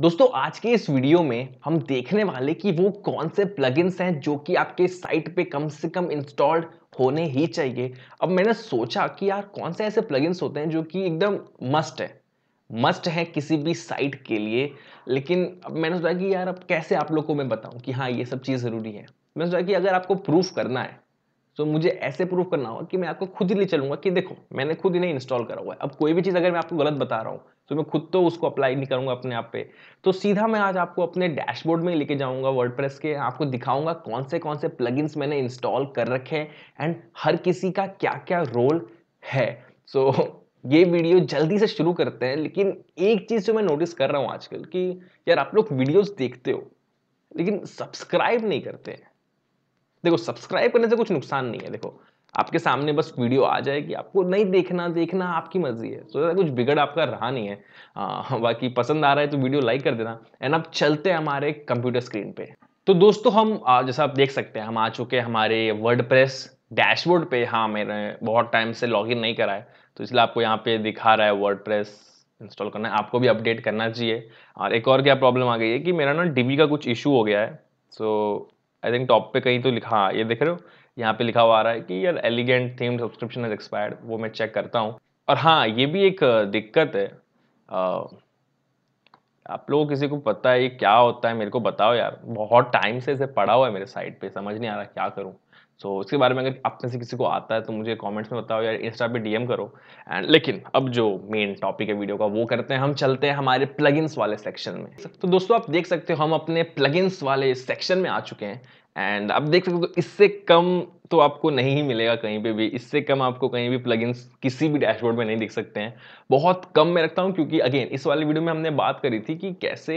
दोस्तों आज के इस वीडियो में हम देखने वाले कि वो कौन से प्लगइन्स हैं जो कि आपके साइट पे कम से कम इंस्टॉल्ड होने ही चाहिए अब मैंने सोचा कि यार कौन से ऐसे प्लगइन्स होते हैं जो कि एकदम मस्ट है मस्ट है किसी भी साइट के लिए लेकिन अब मैंने सोचा कि यार अब कैसे आप लोग को मैं बताऊं कि हाँ ये सब चीज़ ज़रूरी है मैंने सोचा कि अगर आपको प्रूफ करना है सो so, मुझे ऐसे प्रूव करना होगा कि मैं आपको खुद ही ले चलूंगा कि देखो मैंने खुद इन्हें इंस्टॉल करा हुआ है अब कोई भी चीज़ अगर मैं आपको गलत बता रहा हूँ तो मैं खुद तो उसको अप्लाई नहीं करूंगा अपने आप पे तो सीधा मैं आज आपको अपने डैशबोर्ड में लेके जाऊंगा वर्ड के आपको दिखाऊंगा कौन से कौन से प्लगइन्स मैंने इंस्टॉल कर रखे हैं एंड हर किसी का क्या क्या रोल है सो so, ये वीडियो जल्दी से शुरू करते हैं लेकिन एक चीज़ जो मैं नोटिस कर रहा हूँ आजकल कि यार आप लोग वीडियोज़ देखते हो लेकिन सब्सक्राइब नहीं करते हैं देखो सब्सक्राइब करने से कुछ नुकसान नहीं है देखो आपके सामने बस वीडियो आ जाएगी आपको नहीं देखना देखना आपकी मर्जी है तो कुछ बिगड़ आपका रहा नहीं है हाँ, बाकी पसंद आ रहा है तो वीडियो लाइक कर देना एंड अब चलते हैं हमारे कंप्यूटर स्क्रीन पे तो दोस्तों हम जैसा आप देख सकते हैं हम आ चुके हैं हमारे वर्ड डैशबोर्ड पे हाँ मेरे बहुत टाइम से लॉगिन नहीं करा है तो इसलिए आपको यहाँ पे दिखा रहा है वर्ड इंस्टॉल करना है आपको भी अपडेट करना चाहिए और एक और क्या प्रॉब्लम आ गई है कि मेरा ना डीबी का कुछ इशू हो गया है सो आई थिंक टॉप पे कहीं तो लिखा हाँ, ये देख रहे हो यहाँ पे लिखा हुआ आ रहा है कि यार elegant theme subscription is expired वो मैं चेक करता हूँ और हाँ ये भी एक दिक्कत है आप लोगों किसी को पता है ये क्या होता है मेरे को बताओ यार बहुत टाइम से इसे पड़ा हुआ है मेरे साइड पे समझ नहीं आ रहा क्या करूँ सो so, इसके बारे में अगर आप में से किसी को आता है तो मुझे कमेंट्स में बताओ या इंस्टा पे डीएम करो एंड लेकिन अब जो मेन टॉपिक है वीडियो का वो करते हैं हम चलते हैं हमारे प्लगइन्स वाले सेक्शन में तो दोस्तों आप देख सकते हो हम अपने प्लगइन्स वाले सेक्शन में आ चुके हैं एंड आप देख सकते हो तो इससे कम तो आपको नहीं मिलेगा कहीं पे भी इससे कम आपको कहीं भी प्लगइन्स किसी भी डैशबोर्ड में नहीं देख सकते हैं बहुत कम मैं रखता हूँ क्योंकि अगेन इस वाले वीडियो में हमने बात करी थी कि कैसे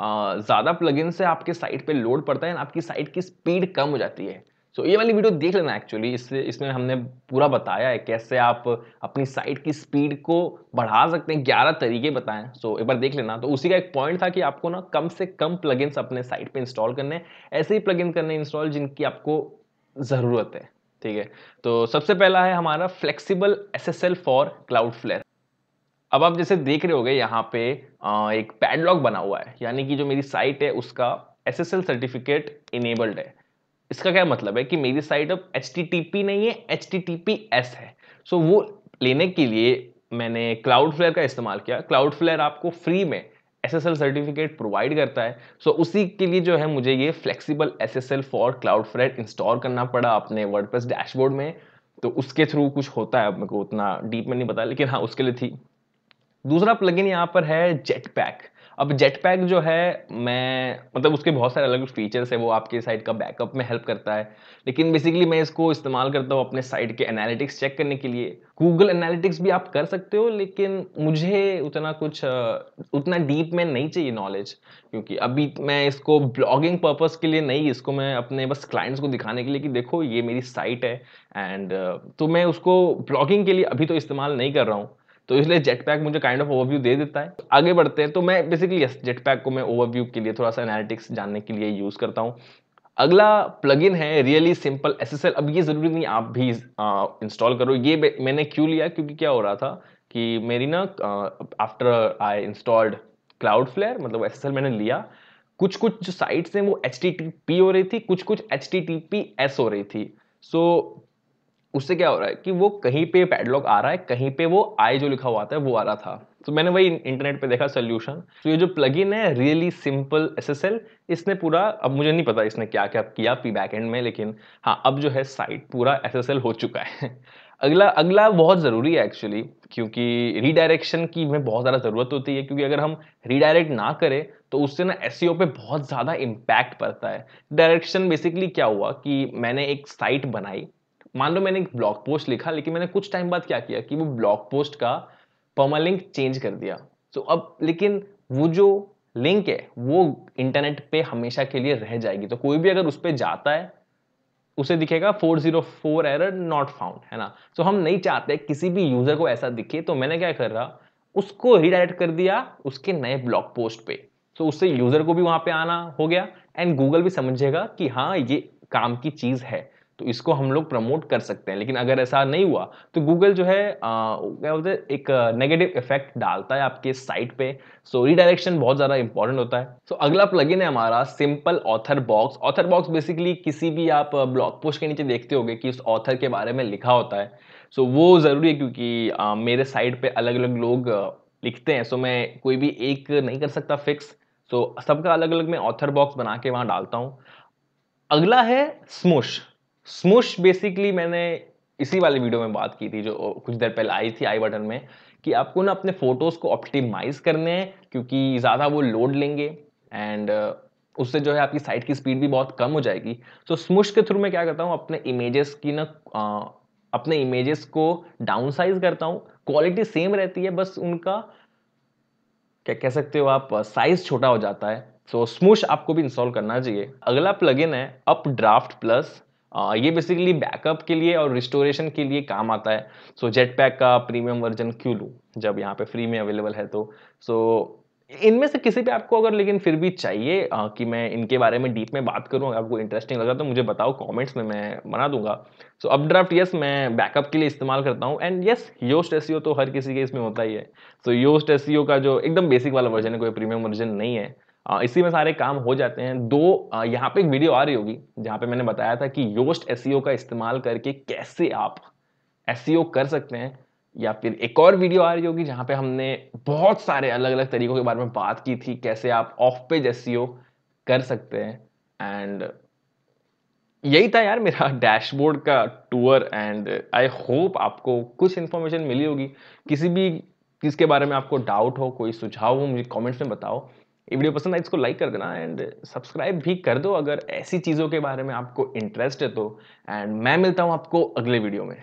ज़्यादा प्लगइन से आपके साइट पे लोड पड़ता है एंड आपकी साइट की स्पीड कम हो जाती है सो तो ये वाली वीडियो देख लेना एक्चुअली इससे इसमें हमने पूरा बताया है कैसे आप अपनी साइट की स्पीड को बढ़ा सकते हैं ग्यारह तरीके बताएं सो एक बार देख लेना तो उसी का एक पॉइंट था कि आपको ना कम से कम प्लगइन्स अपने साइट पर इंस्टॉल करने ऐसे ही प्लगइन करने इंस्टॉल जिनकी आपको ज़रूरत है ठीक है तो सबसे पहला है हमारा flexible S S L for Cloudflare अब आप जैसे देख रहे हो गए यहाँ पे एक पैडलॉग बना हुआ है यानी कि जो मेरी साइट है उसका S S L certificate enabled है इसका क्या मतलब है कि मेरी साइट अब एच नहीं है एच है सो so, वो लेने के लिए मैंने क्लाउड फ्लेयर का इस्तेमाल किया क्लाउड फ्लेयर आपको फ्री में S S L certificate provide करता है सो so, उसी के लिए जो है मुझे ये flexible S S L for Cloudflare install करना पड़ा अपने वर्ड प्रेस डैशबोर्ड में तो उसके थ्रू कुछ होता है मेरे को उतना डीप में नहीं पता लेकिन हाँ उसके लिए थी दूसरा प्लगइन यहाँ पर है जेट पैक अब जेट पैक जो है मैं मतलब उसके बहुत सारे अलग फीचर्स है वो आपके साइट का बैकअप में हेल्प करता है लेकिन बेसिकली मैं इसको इस्तेमाल करता हूँ अपने साइट के एनालिटिक्स चेक करने के लिए गूगल एनालिटिक्स भी आप कर सकते हो लेकिन मुझे उतना कुछ उतना डीप में नहीं चाहिए नॉलेज क्योंकि अभी मैं इसको ब्लॉगिंग पर्पस के लिए नहीं इसको मैं अपने बस क्लाइंट्स को दिखाने के लिए कि देखो ये मेरी साइट है एंड तो मैं उसको ब्लॉगिंग के लिए अभी तो इस्तेमाल नहीं कर रहा हूँ तो इसलिए जेट पैक मुझे काइंड ऑफ ओवरव्यू दे देता है आगे बढ़ते हैं तो मैं बेसिकली यस जेट पैक को मैं ओवरव्यू के लिए थोड़ा सा एनालिटिक्स जानने के लिए यूज़ करता हूँ अगला प्लगइन है रियली सिंपल एस अब ये ज़रूरी नहीं आप भी इंस्टॉल करो ये मैंने क्यों लिया क्योंकि क्या हो रहा था कि मेरी ना after I installed Cloudflare मतलब एस मैंने लिया कुछ कुछ जो साइट्स हैं वो एच हो रही थी कुछ कुछ एच हो रही थी सो so, उससे क्या हो रहा है कि वो कहीं पे पैडलॉक आ रहा है कहीं पे वो आई जो लिखा हुआ था वो आ रहा था तो मैंने वही इंटरनेट पे देखा सोल्यूशन तो ये जो प्लग इन है really simple S S L इसने पूरा अब मुझे नहीं पता इसने क्या क्या किया पी बैक एंड में लेकिन हाँ अब जो है साइट पूरा एस एस एल हो चुका है अगला अगला बहुत ज़रूरी है एक्चुअली क्योंकि रीडायरेक्शन की में बहुत ज़्यादा ज़रूरत होती है क्योंकि अगर हम रीडायरेक्ट ना करें तो उससे ना एस e पे बहुत ज़्यादा इम्पैक्ट पड़ता है डायरेक्शन बेसिकली क्या हुआ कि मैंने एक साइट बनाई मान लो मैंने एक ब्लॉग पोस्ट लिखा लेकिन मैंने कुछ टाइम बाद क्या किया कि वो ब्लॉग पोस्ट का परमालिंक चेंज कर दिया तो अब लेकिन वो जो लिंक है वो इंटरनेट पे हमेशा के लिए रह जाएगी तो कोई भी अगर उस पर जाता है उसे दिखेगा 404 zero four error not found है ना तो हम नहीं चाहते किसी भी यूज़र को ऐसा दिखे तो मैंने क्या कर रहा उसको रिडायरेक्ट कर दिया उसके नए ब्लॉग पोस्ट पे तो उससे यूज़र को भी वहां पे आना हो गया एंड गूगल भी समझेगा कि हाँ ये काम की चीज़ है तो इसको हम लोग प्रमोट कर सकते हैं लेकिन अगर ऐसा नहीं हुआ तो गूगल जो है क्या बोलते हैं एक नेगेटिव इफेक्ट डालता है आपके साइट पे सो रीडायरेक्शन बहुत ज़्यादा इंपॉर्टेंट होता है सो so, अगला प्लगइन है हमारा simple author box author box basically किसी भी आप ब्लॉग पोस्ट के नीचे देखते हो कि उस ऑथर के बारे में लिखा होता है सो so, वो ज़रूरी है क्योंकि आ, मेरे साइट पर अलग अलग लोग लिखते हैं सो so, मैं कोई भी एक नहीं कर सकता फिक्स सो so, सबका अलग अलग मैं ऑथर बॉक्स बना के वहाँ डालता हूँ अगला है स्मोश स्मुश बेसिकली मैंने इसी वाले वीडियो में बात की थी जो कुछ देर पहले आई थी आई बटन में कि आपको ना अपने फ़ोटोज़ को ऑप्टिमाइज़ करने हैं क्योंकि ज़्यादा वो लोड लेंगे एंड uh, उससे जो है आपकी साइट की स्पीड भी बहुत कम हो जाएगी तो स्मुश के थ्रू मैं क्या करता हूँ अपने इमेजेस की ना uh, अपने इमेजेस को डाउन साइज करता हूँ क्वालिटी सेम रहती है बस उनका क्या कह सकते हो आप साइज uh, छोटा हो जाता है सो so, स्मुश आपको भी इंस्टॉल करना चाहिए अगला प्लगइन है अप ड्राफ्ट प्लस आ, ये बेसिकली बैकअप के लिए और रिस्टोरेशन के लिए काम आता है सो जेट पैक का प्रीमियम वर्जन क्यों लूँ जब यहाँ पे फ्री में अवेलेबल है तो सो इनमें से किसी पे आपको अगर लेकिन फिर भी चाहिए आ, कि मैं इनके बारे में डीप में बात करूँ अगर आपको इंटरेस्टिंग लगा तो मुझे बताओ कमेंट्स में मैं बना दूंगा सो so, अपड्राफ्ट यस मैं बैकअप के लिए इस्तेमाल करता हूँ एंड यस योस्ट एस तो हर किसी के इसमें होता ही है सो योस्ट एस का जो एकदम बेसिक वाला वर्जन है कोई प्रीमियम वर्जन नहीं है इसी में सारे काम हो जाते हैं दो यहाँ पे एक वीडियो आ रही होगी जहाँ पे मैंने बताया था कि योस्ट एस e का इस्तेमाल करके कैसे आप एस e कर सकते हैं या फिर एक और वीडियो आ रही होगी जहाँ पे हमने बहुत सारे अलग अलग तरीकों के बारे में बात की थी कैसे आप ऑफ पेज एस कर सकते हैं एंड यही था यार मेरा डैशबोर्ड का टूर एंड आई होप आपको कुछ इन्फॉर्मेशन मिली होगी किसी भी किसके बारे में आपको डाउट हो कोई सुझाव हो मुझे कमेंट्स में बताओ ये वीडियो पसंद आए इसको लाइक कर देना एंड सब्सक्राइब भी कर दो अगर ऐसी चीज़ों के बारे में आपको इंटरेस्ट है तो एंड मैं मिलता हूँ आपको अगले वीडियो में